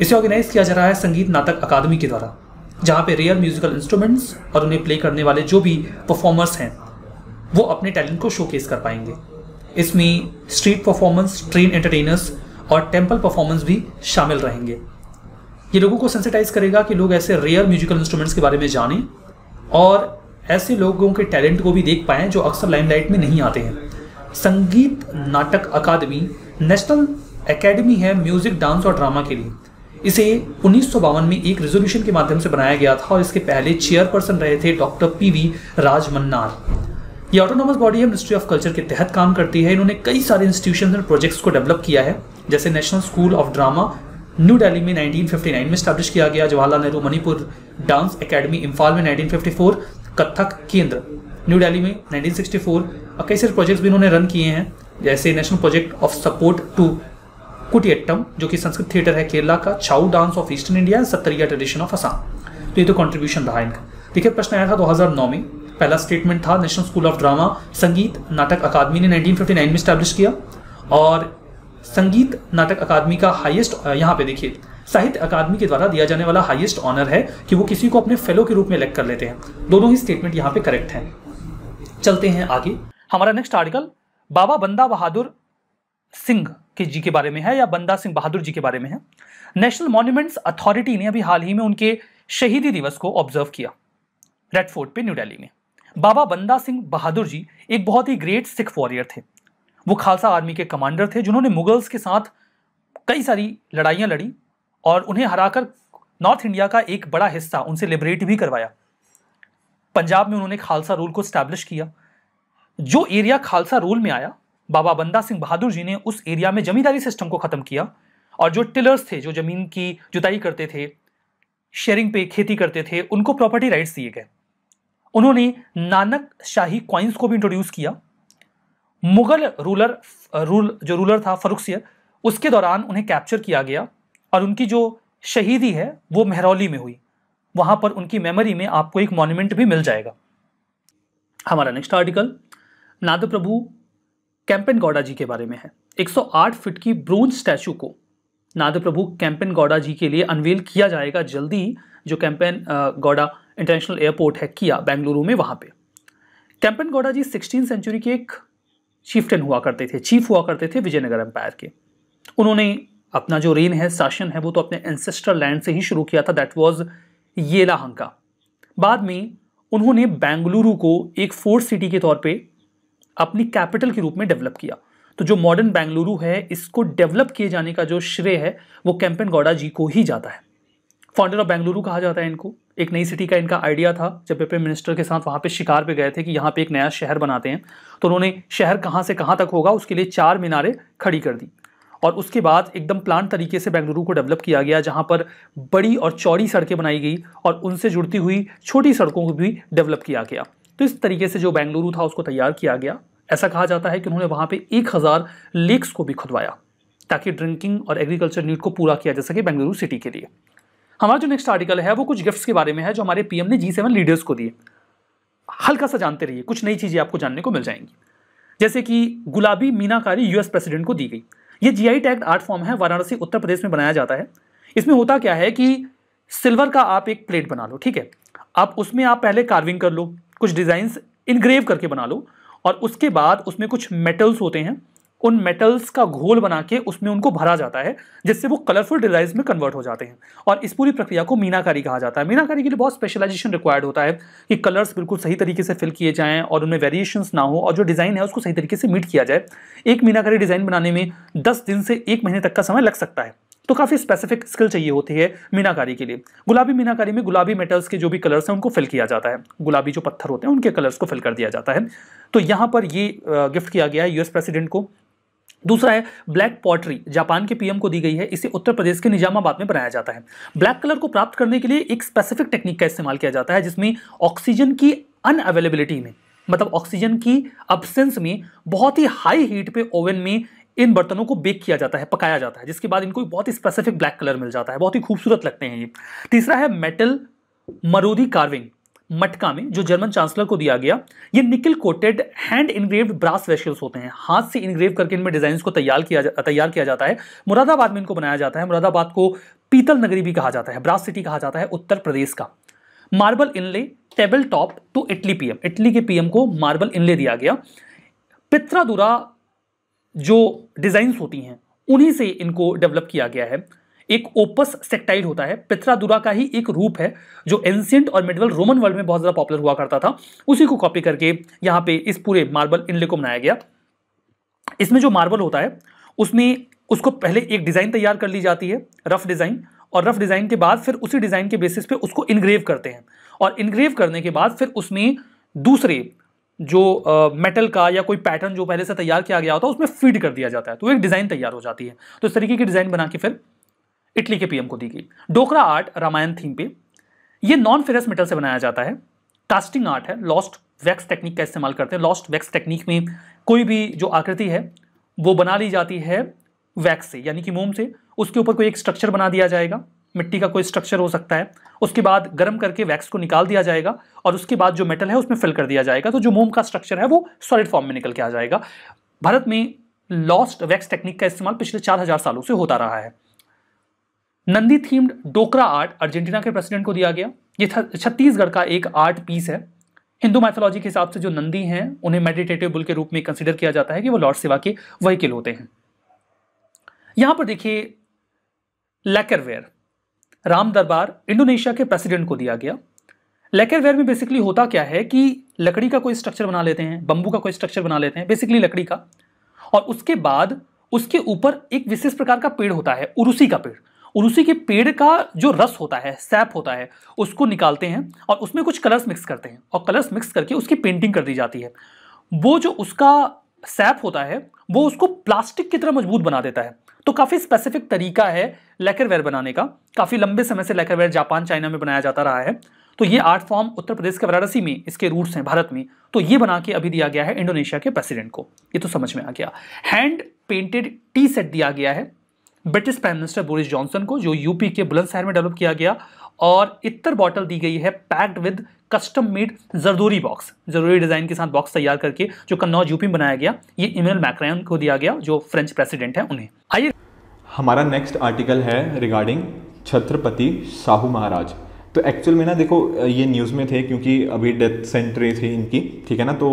इसे ऑर्गेनाइज किया जा रहा है संगीत नाटक अकादमी के द्वारा जहाँ पे रियल म्यूजिकल इंस्ट्रूमेंट्स और उन्हें प्ले करने वाले जो भी परफॉर्मर्स हैं वो अपने टैलेंट को शोकेस कर पाएंगे इसमें स्ट्रीट परफॉर्मेंस ट्रेन एंटरटेनर्स और टेम्पल परफॉर्मेंस भी शामिल रहेंगे ये लोगों को सेंसिटाइज करेगा कि लोग ऐसे रेयर म्यूजिकल इंस्ट्रूमेंट्स के बारे में जानें और ऐसे लोगों के टैलेंट को भी देख पाएँ जो अक्सर लाइमलाइट में नहीं आते हैं संगीत नाटक अकादमी नेशनल एकेडमी है म्यूजिक डांस और ड्रामा के लिए इसे उन्नीस में एक रेजोल्यूशन के माध्यम से बनाया गया था और इसके पहले चेयरपर्सन रहे थे डॉक्टर पी वी राजमन्नार ये ऑटोनॉमस बॉडी है मिनिस्ट्री ऑफ कल्चर के तहत काम करती है इन्होंने कई सारे इंस्टीट्यूशन और प्रोजेक्ट्स को डेवलप किया है जैसे national school of drama new Delhi में 1959 में स्टैब्लिश किया गया जवाहरलाल नेहरू मणिपुर डांस एकेडमी इम्फाल में 1954 कथक केंद्र न्यू दिल्ली में 1964 कई सारे प्रोजेक्ट्स भी इन्होंने रन किए हैं जैसे national project of support to Kutiyattam जो कि संस्कृत थिएटर है केरला का Chhau dance of eastern India Sattriya tradition of Assam तो ये तो कॉन्ट्रीब्यूशन रहा इनका देखिए प्रश्न आया था 2009 में पहला स्टेटमेंट था नेशनल स्कूल ऑफ ड्रामा संगीत नाटक अकादमी ने 1959 में स्टैब्लिश किया और संगीत नाटक अकादमी का हाईएस्ट यहाँ पे देखिए साहित्य अकादमी के द्वारा दिया जाने वाला हाईएस्ट ऑनर है कि वो किसी को अपने फेलो के रूप में इलेक्ट कर लेते हैं दोनों ही स्टेटमेंट यहाँ पे करेक्ट हैं चलते हैं आगे हमारा नेक्स्ट आर्टिकल बाबा बंदा बहादुर सिंह के जी के बारे में है या बंदा सिंह बहादुर जी के बारे में है नेशनल मॉन्यूमेंट्स अथॉरिटी ने अभी हाल ही में उनके शहीदी दिवस को ऑब्जर्व किया रेड फोर्ट पे न्यू दिल्ली में बाबा बंदा सिंह बहादुर जी एक बहुत ही ग्रेट सिख वॉरियर थे वो खालसा आर्मी के कमांडर थे जिन्होंने मुगल्स के साथ कई सारी लड़ाइयाँ लड़ी और उन्हें हराकर नॉर्थ इंडिया का एक बड़ा हिस्सा उनसे लिबरेट भी करवाया पंजाब में उन्होंने खालसा रूल को स्टैब्लिश किया जो एरिया खालसा रूल में आया बाबा बंदा सिंह बहादुर जी ने उस एरिया में जमींदारी सिस्टम को ख़त्म किया और जो टिलर्स थे जो ज़मीन की जुताई करते थे शेयरिंग पे खेती करते थे उनको प्रॉपर्टी राइट्स दिए गए उन्होंने नानक शाही क्वाइंस को भी इंट्रोड्यूस किया मुगल रूलर रूल जो रूलर था फरुखसियर उसके दौरान उन्हें कैप्चर किया गया और उनकी जो शहीदी है वो मेहरौली में हुई वहाँ पर उनकी मेमोरी में आपको एक मॉन्यूमेंट भी मिल जाएगा हमारा नेक्स्ट आर्टिकल नाद प्रभु कैंपेन गौडा जी के बारे में है 108 फीट की ब्रोंज स्टैचू को नाद प्रभु कैंपेन गौडा जी के लिए अनवेल किया जाएगा जल्दी जो कैंपेन गौडा इंटरनेशनल एयरपोर्ट है किया बेंगलुरु में वहाँ पे कैंपेन गौडा जी सिक्सटीन सेंचुरी के एक चीफ्टन हुआ करते थे चीफ हुआ करते थे विजयनगर एम्पायर के उन्होंने अपना जो रेन है शासन है वो तो अपने एंसेस्टर लैंड से ही शुरू किया था दैट वॉज येलाहंका बाद में उन्होंने बेंगलुरु को एक फोर्थ सिटी के तौर पे अपनी कैपिटल के रूप में डेवलप किया तो जो मॉडर्न बेंगलुरु है इसको डेवलप किए जाने का जो श्रेय है वो कैंपेन गौडा जी को ही जाता है फाउंडर ऑफ बेंगलुरु कहा जाता है इनको एक नई सिटी का इनका आइडिया था जब वे प्राइम मिनिस्टर के साथ वहाँ पे शिकार पे गए थे कि यहाँ पे एक नया शहर बनाते हैं तो उन्होंने शहर कहाँ से कहाँ तक होगा उसके लिए चार मीनारें खड़ी कर दी और उसके बाद एकदम प्लान तरीके से बेंगलुरु को डेवलप किया गया जहाँ पर बड़ी और चौड़ी सड़कें बनाई गई और उनसे जुड़ती हुई छोटी सड़कों को भी डेवलप किया गया तो इस तरीके से जो बेंगलुरु था उसको तैयार किया गया ऐसा कहा जाता है कि उन्होंने वहाँ पर एक हज़ार लेक्स को भी खुदवाया ताकि ड्रिंकिंग और एग्रीकल्चर नीड को पूरा किया जा सके बेंगलुरु सिटी के लिए हमारा जो नेक्स्ट आर्टिकल है वो कुछ गिफ्ट्स के बारे में है जो हमारे पीएम ने जी सेवन लीडर्स को दिए हल्का सा जानते रहिए कुछ नई चीज़ें आपको जानने को मिल जाएंगी जैसे कि गुलाबी मीनाकारी यूएस प्रेसिडेंट को दी गई ये जीआई टैग आर्ट फॉर्म है वाराणसी उत्तर प्रदेश में बनाया जाता है इसमें होता क्या है कि सिल्वर का आप एक प्लेट बना लो ठीक है आप उसमें आप पहले कार्विंग कर लो कुछ डिज़ाइंस इनग्रेव करके बना लो और उसके बाद उसमें कुछ मेटल्स होते हैं उन मेटल्स का घोल बना के उसमें उनको भरा जाता है जिससे वो कलरफुल डिजाइन में कन्वर्ट हो जाते हैं और इस पूरी प्रक्रिया को मीनाकारी कहा जाता है मीनाकारी के लिए बहुत स्पेशलाइजेशन रिक्वायर्ड होता है कि कलर्स बिल्कुल सही तरीके से फिल किए जाएँ और उनमें वेरिएशन ना हो और जो डिज़ाइन है उसको सही तरीके से मीट किया जाए एक मीनाकारी डिज़ाइन बनाने में दस दिन से एक महीने तक का समय लग सकता है तो काफ़ी स्पेसिफिक स्किल चाहिए होती है मीनाकारी के लिए गुलाबी मीनाकारी में गुलाबी मेटल्स के जो भी कलर्स हैं उनको फिल किया जाता है गुलाबी जो पत्थर होते हैं उनके कलर्स को फिल कर दिया जाता है तो यहाँ पर ये गिफ्ट किया गया है यूएस प्रेसिडेंट को दूसरा है ब्लैक पॉटरी जापान के पीएम को दी गई है इसे उत्तर प्रदेश के निजामाबाद में बनाया जाता है ब्लैक कलर को प्राप्त करने के लिए एक स्पेसिफिक टेक्निक का इस्तेमाल किया जाता है जिसमें ऑक्सीजन की अनअवेलेबिलिटी में मतलब ऑक्सीजन की अब्सेंस में बहुत ही हाई हीट पे ओवन में इन बर्तनों को बेक किया जाता है पकाया जाता है जिसके बाद इनको बहुत ही स्पेसिफिक ब्लैक कलर मिल जाता है बहुत ही खूबसूरत लगते हैं ये तीसरा है मेटल मरूदी कार्विंग मटका में जो जर्मन चांसलर को दिया गया ये nickel coated hand engraved brass vessels होते हैं हाथ से इनग्रेव करके इनमें डिजाइन को तैयार किया तैयार किया जाता है मुरादाबाद में इनको बनाया जाता है मुरादाबाद को पीतल नगरी भी कहा जाता है ब्रास सिटी कहा जाता है उत्तर प्रदेश का marble inlay table top to Italy PM Italy के पीएम को मार्बल इनले दिया गया पित्रादुरा जो डिजाइन होती हैं उन्हीं से इनको डेवलप किया गया है एक ओपस सेक्टाइल होता है पिथरादुरा का ही एक रूप है जो एंशियंट और मिडवल रोमन वर्ल्ड में बहुत ज़्यादा पॉपुलर हुआ करता था उसी को कॉपी करके यहाँ पे इस पूरे मार्बल इनले को बनाया गया इसमें जो मार्बल होता है उसमें उसको पहले एक डिज़ाइन तैयार कर ली जाती है रफ डिज़ाइन और रफ डिज़ाइन के बाद फिर उसी डिज़ाइन के बेसिस पे उसको इनग्रेव करते हैं और इनग्रेव करने के बाद फिर उसमें दूसरे जो आ, मेटल का या कोई पैटर्न जो पहले से तैयार किया गया होता है उसमें फीड कर दिया जाता है तो एक डिज़ाइन तैयार हो जाती है तो इस तरीके की डिज़ाइन बना के फिर इटली के पीएम को दी गई डोकरा आर्ट रामायण थीम पे ये नॉन फेरस मेटल से बनाया जाता है कास्टिंग आर्ट है लॉस्ट वैक्स टेक्निक का इस्तेमाल करते हैं लॉस्ट वैक्स टेक्निक में कोई भी जो आकृति है वो बना ली जाती है वैक्स से यानी कि मोम से उसके ऊपर कोई एक स्ट्रक्चर बना दिया जाएगा मिट्टी का कोई स्ट्रक्चर हो सकता है उसके बाद गर्म करके वैक्स को निकाल दिया जाएगा और उसके बाद जो मेटल है उसमें फिल कर दिया जाएगा तो जो मोम का स्ट्रक्चर है वो सॉलिड फॉर्म में निकल के आ जाएगा भारत में लॉस्ट वैक्स टेक्निक का इस्तेमाल पिछले चार हजार सालों से होता रहा है Nandi themed Dokra art Argentina के प्रेसिडेंट को दिया गया ये छत्तीसगढ़ का एक आर्ट पीस है हिंदू माइथोलॉजी के हिसाब से जो नंदी हैं उन्हें मेडिटेटिव बुल के रूप में कंसिडर किया जाता है कि वो लॉर्ड सेवा के वहीकिल होते हैं यहां पर देखिए लेकरवेयर राम दरबार इंडोनेशिया के प्रेसिडेंट को दिया गया लेकरवेयर में बेसिकली होता क्या है कि लकड़ी का कोई स्ट्रक्चर बना लेते हैं बम्बू का कोई स्ट्रक्चर बना लेते हैं बेसिकली लकड़ी का और उसके बाद उसके ऊपर एक विशेष प्रकार का पेड़ होता है उरुसी का पेड़ उसी के पेड़ का जो रस होता है सैप होता है उसको निकालते हैं और उसमें कुछ कलर्स मिक्स करते हैं और कलर्स मिक्स करके उसकी पेंटिंग कर दी जाती है वो जो उसका सैप होता है वो उसको प्लास्टिक की तरह मजबूत बना देता है तो काफ़ी स्पेसिफिक तरीका है लेकरवेयर बनाने का काफ़ी लंबे समय से लेकरवेयर जापान चाइना में बनाया जाता रहा है तो ये आर्ट फॉर्म उत्तर प्रदेश के वाराणसी में इसके रूट्स हैं भारत में तो ये बना के अभी दिया गया है इंडोनेशिया के प्रेसिडेंट को ये तो समझ में आ गया हैंड पेंटेड टी सेट दिया गया है British prime minister Boris Johnson को जो यूपी के बुलंदशहर में डेवलप किया गया और इतर बॉटल दी गई है packed with custom made zardozi box जरूरी डिज़ाइन के साथ बॉक्स तैयार करके जो कन्नौज यूपी में बनाया गया ये इमेल मैक्रन को दिया गया जो फ्रेंच प्रेसिडेंट है उन्हें आइए हमारा नेक्स्ट आर्टिकल है रिगार्डिंग छत्रपति साहू महाराज तो एक्चुअल में ना देखो ये न्यूज़ में थे क्योंकि अभी डेथ सेंचुरी थी इनकी ठीक है ना तो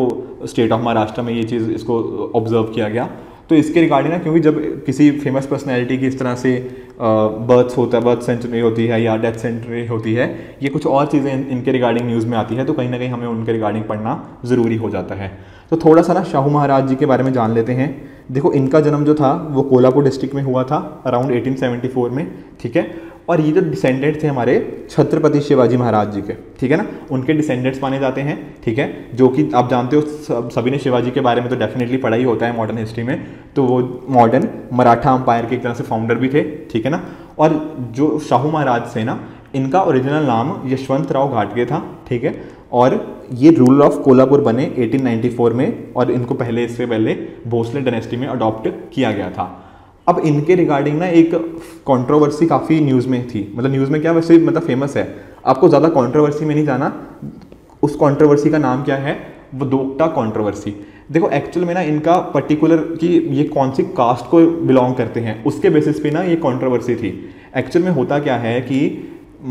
स्टेट ऑफ महाराष्ट्र में ये चीज़ इसको ऑब्जर्व किया गया तो इसके रिगार्डिंग ना क्योंकि जब किसी फेमस पर्सनैलिटी की इस तरह से बर्थ्स होता है बर्थ सेंचुरी होती है या डेथ सेंचुरी होती है ये कुछ और चीज़ें इनके रिगार्डिंग न्यूज़ में आती है तो कहीं ना कहीं हमें उनके रिगार्डिंग पढ़ना ज़रूरी हो जाता है तो थोड़ा सा ना शाहू महाराज जी के बारे में जान लेते हैं देखो इनका जन्म जो था वो कोल्हापुर डिस्ट्रिक्ट में हुआ था अराउंड 1874 में ठीक है और ये जो डिसेंडेंट थे हमारे छत्रपति शिवाजी महाराज जी के ठीक है ना उनके डिसेंडेंट्स माने जाते हैं ठीक है जो कि आप जानते हो सब, सभी ने शिवाजी के बारे में तो डेफिनेटली पढ़ा ही होता है मॉडर्न हिस्ट्री में तो वो मॉडर्न मराठा अंपायर के एक तरह से फाउंडर भी थे ठीक है ना और जो शाहू महाराज थे ना इनका ओरिजिनल नाम यशवंत राव घाटगे था ठीक है और ये रूलर ऑफ कोल्हापुर बने 1894 में और इनको पहले इससे पहले भोसले डायनेस्टी में अडॉप्ट किया गया था अब इनके रिगार्डिंग ना एक कंट्रोवर्सी काफ़ी न्यूज़ में थी मतलब न्यूज़ में क्या वैसे मतलब फेमस है आपको ज़्यादा कंट्रोवर्सी में नहीं जाना उस कंट्रोवर्सी का नाम क्या है वदोक्ता कंट्रोवर्सी देखो एक्चुअल में ना इनका पर्टिकुलर कि ये कौन सी कास्ट को बिलोंग करते हैं उसके बेसिस पे ना ये कॉन्ट्रोवर्सी थी एक्चुअल में होता क्या है कि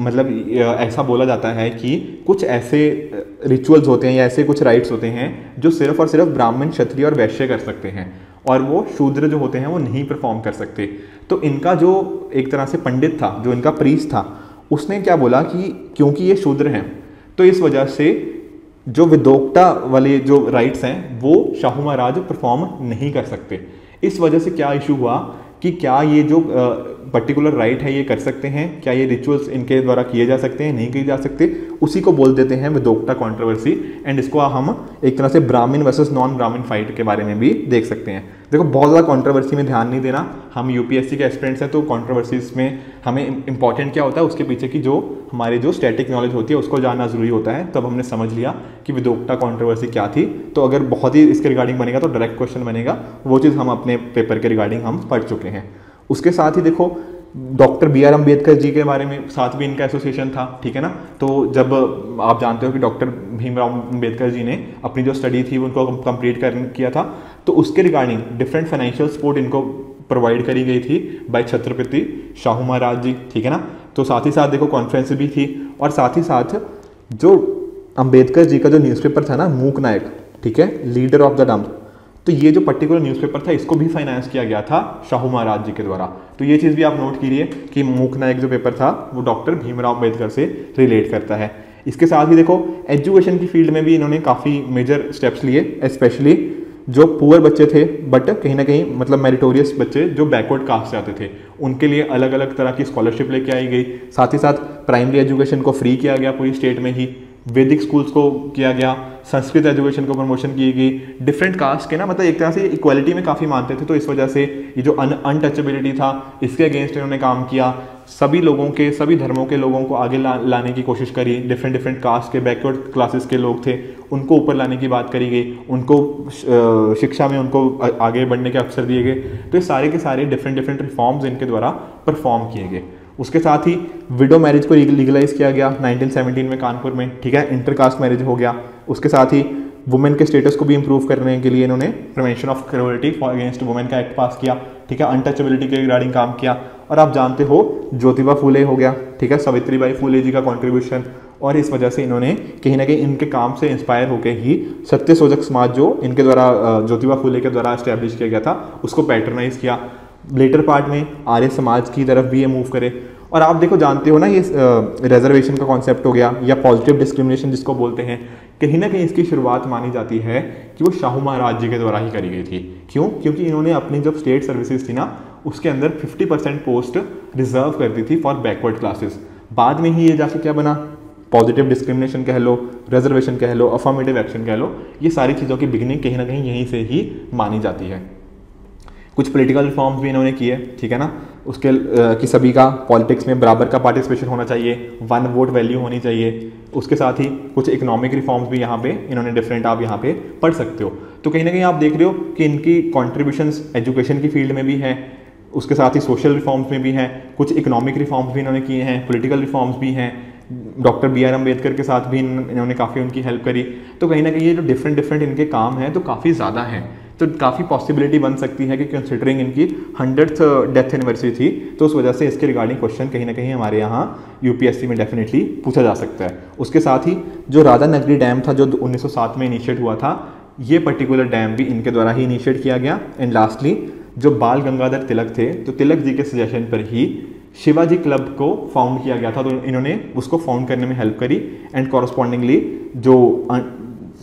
मतलब ऐसा बोला जाता है कि कुछ ऐसे रिचुअल्स होते हैं या ऐसे कुछ राइट्स होते हैं जो सिर्फ और सिर्फ ब्राह्मण क्षत्रिय और वैश्य कर सकते हैं और वो शूद्र जो होते हैं वो नहीं परफॉर्म कर सकते तो इनका जो एक तरह से पंडित था जो इनका प्रीस था उसने क्या बोला कि क्योंकि ये शूद्र हैं तो इस वजह से जो विदोक्ता वाले जो राइट्स हैं वो शाहू महाराज परफॉर्म नहीं कर सकते इस वजह से क्या इशू हुआ कि क्या ये जो पर्टिकुलर राइट है ये कर सकते हैं क्या ये रिचुअल्स इनके द्वारा किए जा सकते हैं नहीं किए जा सकते उसी को बोल देते हैं विदोक्टा कॉन्ट्रोवर्सी एंड इसको हम एक तरह से Brahmin versus non Brahmin fight के बारे में भी देख सकते हैं देखो बहुत ज़्यादा कॉन्ट्रोवर्सी में ध्यान नहीं देना हम यूपीएससी के एस्पिरेंट्स हैं तो कॉन्ट्रोवर्सीज में हमें इंपॉर्टेंट क्या होता है उसके पीछे की जो हमारे जो स्टैटिक नॉलेज होती है उसको जानना जरूरी होता है तब हमने समझ लिया कि विदोक्टा कॉन्ट्रोवर्सी क्या थी तो अगर बहुत ही इसके रिगार्डिंग बनेगा तो डायरेक्ट क्वेश्चन बनेगा वो चीज़ हम अपने पेपर के रिगार्डिंग हम पढ़ चुके हैं उसके साथ ही देखो doctor B R Ambedkar ji के बारे में साथ भी इनका एसोसिएशन था ठीक है ना तो जब आप जानते हो कि डॉक्टर भीमराव अम्बेडकर जी ने अपनी जो स्टडी थी उनको कंप्लीट कर किया था तो उसके रिगार्डिंग डिफरेंट फाइनेंशियल सपोर्ट इनको प्रोवाइड करी गई थी बाय छत्रपति शाहू महाराज जी ठीक है ना तो साथ ही साथ देखो कॉन्फ्रेंस भी थी और साथ ही साथ जो अम्बेडकर जी का जो न्यूज़पेपर था ना मूक नायक ठीक है लीडर ऑफ द डम्प तो ये जो पर्टिकुलर न्यूज़पेपर था इसको भी फाइनेंस किया गया था शाहू महाराज जी के द्वारा तो ये चीज़ भी आप नोट कीजिए कि मूक नायक जो पेपर था वो डॉक्टर भीमराव अम्बेडकर से रिलेट करता है इसके साथ ही देखो एजुकेशन की फील्ड में भी इन्होंने काफ़ी मेजर स्टेप्स लिए स्पेशली जो पुअर बच्चे थे बट कहीं ना कहीं मतलब मेरिटोरियस बच्चे जो बैकवर्ड कास्ट से आते थे उनके लिए अलग अलग तरह की स्कॉलरशिप लेके आई गई साथ ही साथ प्राइमरी एजुकेशन को फ्री किया गया पूरी स्टेट में ही वैदिक स्कूल्स को किया गया संस्कृत एजुकेशन को प्रमोशन की गई डिफरेंट कास्ट के ना मतलब एक तरह से इक्वालिटी में काफ़ी मानते थे तो इस वजह से ये जो अन अनटचेबिलिटी था इसके अगेंस्ट इन्होंने काम किया सभी लोगों के सभी धर्मों के लोगों को आगे ला, लाने की कोशिश करी डिफरेंट डिफरेंट कास्ट के बैकवर्ड क्लासेस के लोग थे उनको ऊपर लाने की बात करी गई उनको शिक्षा में उनको आगे बढ़ने के अवसर दिए गए तो ये सारे के सारे डिफरेंट डिफरेंट रिफॉर्म्स इनके द्वारा परफॉर्म किए गए उसके साथ ही विडो मैरिज को लीगलाइज किया गया 1917 में कानपुर में ठीक है इंटर कास्ट मैरिज हो गया उसके साथ ही वुमेन के स्टेटस को भी इंप्रूव करने के लिए इन्होंने prevention of cruelty against women का एक्ट पास किया ठीक है अनटचेबिलिटी के रिगार्डिंग काम किया और आप जानते हो ज्योतिबा फूले हो गया ठीक है सावित्री बाई फूले जी का कॉन्ट्रीब्यूशन और इस वजह से इन्होंने कहीं ना कहीं इनके काम से इंस्पायर होकर ही सत्य सोजक समाज जो इनके द्वारा ज्योतिबा फूले के द्वारा इस्टेब्लिश किया गया था उसको पैटर्नाइज किया लेटर पार्ट में आर्य समाज की तरफ भी ये मूव करे और आप देखो जानते हो ना ये रिजर्वेशन का कॉन्सेप्ट हो गया या पॉजिटिव डिस्क्रिमिनेशन जिसको बोलते हैं कहीं ना कहीं इसकी शुरुआत मानी जाती है कि वो शाहू महाराज जी के द्वारा ही करी गई थी क्यों क्योंकि इन्होंने अपनी जब स्टेट सर्विसेज थी ना उसके अंदर 50 परसेंट पोस्ट रिजर्व कर दी थी फॉर बैकवर्ड क्लासेस बाद में ही ये जाके क्या बना पॉजिटिव डिस्क्रिमिनेशन कह लो रिजर्वेशन कह लो अफॉर्मेटिव एक्शन कह लो ये सारी चीज़ों की बिगनिंग कहीं ना कहीं यहीं से ही मानी जाती है कुछ पॉलिटिकल रिफॉर्म्स भी इन्होंने किए ठीक है ना उसके कि सभी का पॉलिटिक्स में बराबर का पार्टिसिपेशन होना चाहिए वन वोट वैल्यू होनी चाहिए उसके साथ ही कुछ इकोनॉमिक रिफॉर्म्स भी यहाँ पे इन्होंने डिफरेंट आप यहाँ पे पढ़ सकते हो तो कहीं ना कहीं आप देख रहे हो कि इनकी कॉन्ट्रीब्यूशंस एजुकेशन की फील्ड में भी है उसके साथ ही सोशल रिफॉर्म्स में भी हैं कुछ इकोनॉमिक रिफॉर्म्स भी इन्होंने किए हैं पोलिटिकल रिफॉर्म्स भी हैं डॉक्टर बी आर अम्बेडकर के साथ भी इन्होंने काफ़ी उनकी हेल्प करी तो कहीं ना कहीं ये जो डिफरेंट डिफरेंट इनके काम हैं तो काफ़ी ज़्यादा हैं तो काफ़ी पॉसिबिलिटी बन सकती है कि कंसिडरिंग इनकी हंड्रेड डेथ एनिवर्सरी थी तो उस वजह से इसके रिगार्डिंग क्वेश्चन कहीं ना कहीं हमारे यहाँ यूपीएससी में डेफिनेटली पूछा जा सकता है उसके साथ ही जो राधा नगरी डैम था जो 1907 में इनिशिएट हुआ था ये पर्टिकुलर डैम भी इनके द्वारा ही इनिशिएट किया गया एंड लास्टली जो बाल गंगाधर तिलक थे तो तिलक जी के सजेशन पर ही शिवाजी क्लब को फाउंड किया गया था तो इन्होंने उसको फाउंड करने में हेल्प करी एंड कॉरस्पॉन्डिंगली जो uh,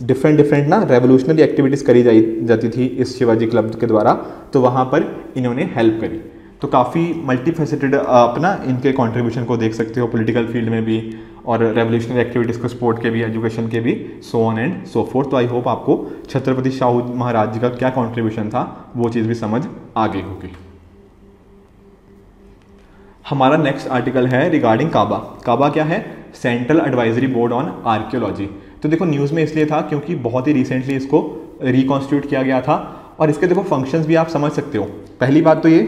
डिफरेंट डिफरेंट ना रेवोल्यूशनरी एक्टिविटीज़ करी जाई जाती थी इस शिवाजी क्लब के द्वारा तो वहाँ पर इन्होंने हेल्प करी तो काफ़ी मल्टी अपना इनके कंट्रीब्यूशन को देख सकते हो पॉलिटिकल फील्ड में भी और रेवोल्यूशनरी एक्टिविटीज़ को स्पोर्ट के भी एजुकेशन के भी so on and so forth तो आई होप आपको छत्रपति शाहू महाराज जी का क्या कॉन्ट्रीब्यूशन था वो चीज़ भी समझ आ गई होगी हमारा नेक्स्ट आर्टिकल है रिगार्डिंग काबा काबा क्या है central advisory board on archaeology तो देखो न्यूज़ में इसलिए था क्योंकि बहुत ही रिसेंटली इसको रिकॉन्स्टिट्यूट किया गया था और इसके देखो फंक्शंस भी आप समझ सकते हो पहली बात तो ये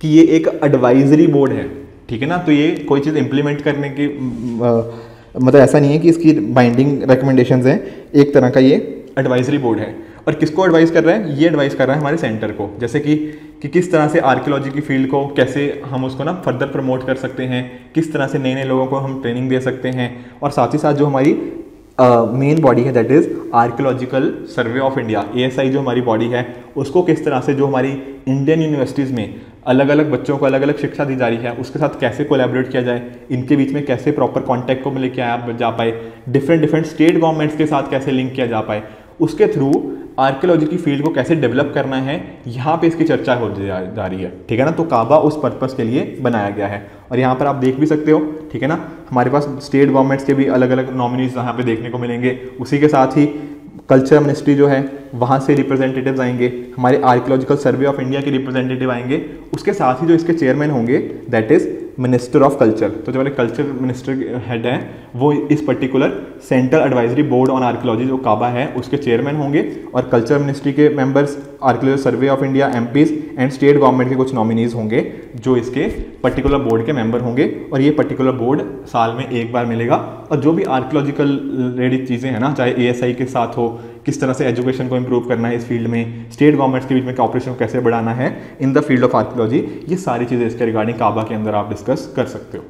कि ये एक एडवाइजरी बोर्ड है ठीक है ना तो ये कोई चीज़ इम्प्लीमेंट करने की आ, मतलब ऐसा नहीं है कि इसकी बाइंडिंग रिकमेंडेशन हैं एक तरह का ये एडवाइजरी बोर्ड है और किसको एडवाइस कर रहे हैं ये एडवाइस कर रहे हैं हमारे सेंटर को जैसे कि कि किस तरह से आर्कियोलॉजी की फील्ड को कैसे हम उसको ना फर्दर प्रमोट कर सकते हैं किस तरह से नए नए लोगों को हम ट्रेनिंग दे सकते हैं और साथ ही साथ जो हमारी मेन uh, बॉडी है that is archaeological survey of India a जो हमारी बॉडी है उसको किस तरह से जो हमारी इंडियन यूनिवर्सिटीज़ में अलग अलग बच्चों को अलग अलग शिक्षा दी जा रही है उसके साथ कैसे कोलैबोरेट किया जाए इनके बीच में कैसे प्रॉपर कॉन्टैक्ट को लेके आया जा पाए डिफरेंट डिफरेंट स्टेट गवर्नमेंट्स के साथ कैसे लिंक किया जा पाए उसके थ्रू आर्कियोलॉजी की फील्ड को कैसे डेवलप करना है यहाँ पे इसकी चर्चा हो जा रही है ठीक है ना तो काबा उस पर्पज़ के लिए बनाया गया है और यहाँ पर आप देख भी सकते हो ठीक है ना हमारे पास स्टेट गवर्नमेंट्स के भी अलग अलग नॉमिनीज यहाँ पे देखने को मिलेंगे उसी के साथ ही कल्चर मिनिस्ट्री जो है वहाँ से रिप्रेजेंटेटिव आएंगे हमारे आर्कियोलॉजिकल सर्वे ऑफ इंडिया के रिप्रेजेंटेटिव आएंगे उसके साथ ही जो इसके चेयरमैन होंगे that is minister of culture तो जो हमारे कल्चर मिनिस्टर हेड हैं वो इस particular central advisory board on archaeology जो काबा है उसके चेयरमैन होंगे और कल्चर मिनिस्ट्री के members archaeology survey of India um and state government के कुछ नॉमिनीज होंगे जो इसके पर्टिकुलर बोर्ड के मेंबर होंगे और ये पर्टिकुलर बोर्ड साल में एक बार मिलेगा और जो भी आर्कोलॉजिकल रिलेटेड चीज़ें हैं ना चाहे ए के साथ हो किस तरह से एजुकेशन को इम्प्रूव करना है इस फील्ड में स्टेट गवर्नमेंट्स के बीच में कॉपरेशन को कैसे बढ़ाना है in the field of archaeology ये सारी चीज़ें इसके रिगार्डिंग काबा के अंदर आप डिस्कस कर सकते हो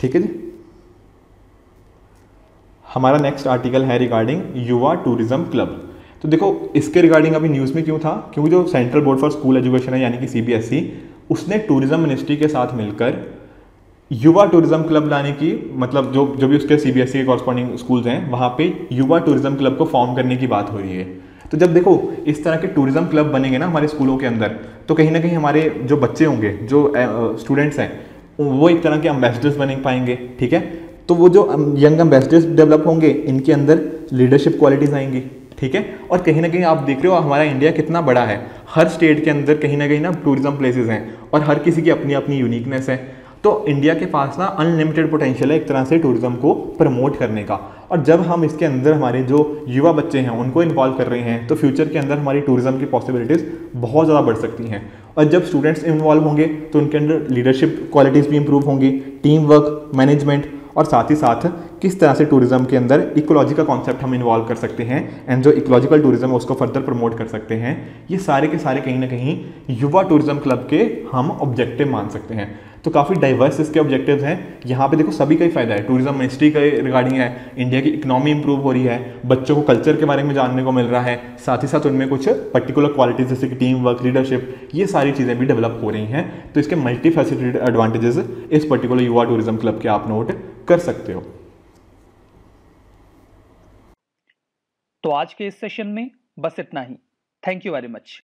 ठीक है जी हमारा नेक्स्ट आर्टिकल है रिगार्डिंग युवा टूरिज्म क्लब तो देखो इसके रिगार्डिंग अभी न्यूज़ में क्यों था क्योंकि जो central board for school education है यानी कि सी e, उसने टूरिज्म मिनिस्ट्री के साथ मिलकर युवा टूरिज्म क्लब लाने की मतलब जो जो भी उसके सी e के कॉरस्पॉन्डिंग स्कूल्स हैं वहाँ पे युवा टूरिज्म क्लब को फॉर्म करने की बात हो रही है तो जब देखो इस तरह के टूरिज्म क्लब बनेंगे ना हमारे स्कूलों के अंदर तो कहीं ना कहीं हमारे जो बच्चे होंगे जो स्टूडेंट्स हैं वो एक तरह के अम्बेसडर्स बने पाएंगे ठीक है तो वो जो यंग एम्बेसडर्स डेवलप होंगे इनके अंदर लीडरशिप क्वालिटीज़ आएंगी ठीक है और कहीं ना कहीं आप देख रहे हो हमारा इंडिया कितना बड़ा है हर स्टेट के अंदर कहीं ना कहीं ना टूरिज्म प्लेसेस हैं और हर किसी की अपनी अपनी यूनिकनेस है तो इंडिया के पास ना अनलिमिटेड पोटेंशियल है एक तरह से टूरिज़्म को प्रमोट करने का और जब हम इसके अंदर हमारे जो युवा बच्चे हैं उनको इन्वॉल्व कर रहे हैं तो फ्यूचर के अंदर हमारी टूरिज़्म की पॉसिबिलिटीज़ बहुत ज़्यादा बढ़ सकती हैं और जब स्टूडेंट्स इन्वॉल्व होंगे तो उनके अंदर लीडरशिप क्वालिटीज़ भी इम्प्रूव होंगी टीम वर्क मैनेजमेंट और साथ ही साथ किस तरह से टूरिज़्म के अंदर इकोलॉजी का कॉन्सेप्ट हम इन्वॉल्व कर सकते हैं एंड जो इकोलॉजिकल टूरिज़्म है उसको फर्दर प्रमोट कर सकते हैं ये सारे के सारे कहीं ना कहीं युवा टूरिज़्म क्लब के हम ऑब्जेक्टिव मान सकते हैं तो काफ़ी डाइवर्स इसके ऑब्जेक्टिव्स हैं यहाँ पे देखो सभी का ही फायदा है टूरिज्म मिनिस्ट्री का रिगार्डिंग है इंडिया की इकोनॉमी इंप्रूव हो रही है बच्चों को कल्चर के बारे में जानने को मिल रहा है साथ ही साथ उनमें कुछ पर्टिकुलर क्वालिटीज जैसे कि टीम वर्क लीडरशिप ये सारी चीज़ें भी डेवलप हो रही हैं तो इसके मल्टी फैसिलिटेड एडवांटेजेस इस पर्टिकुलर युवा टूरिज्म क्लब के आप नोट कर सकते हो तो आज के इस सेशन में बस इतना ही थैंक यू वेरी मच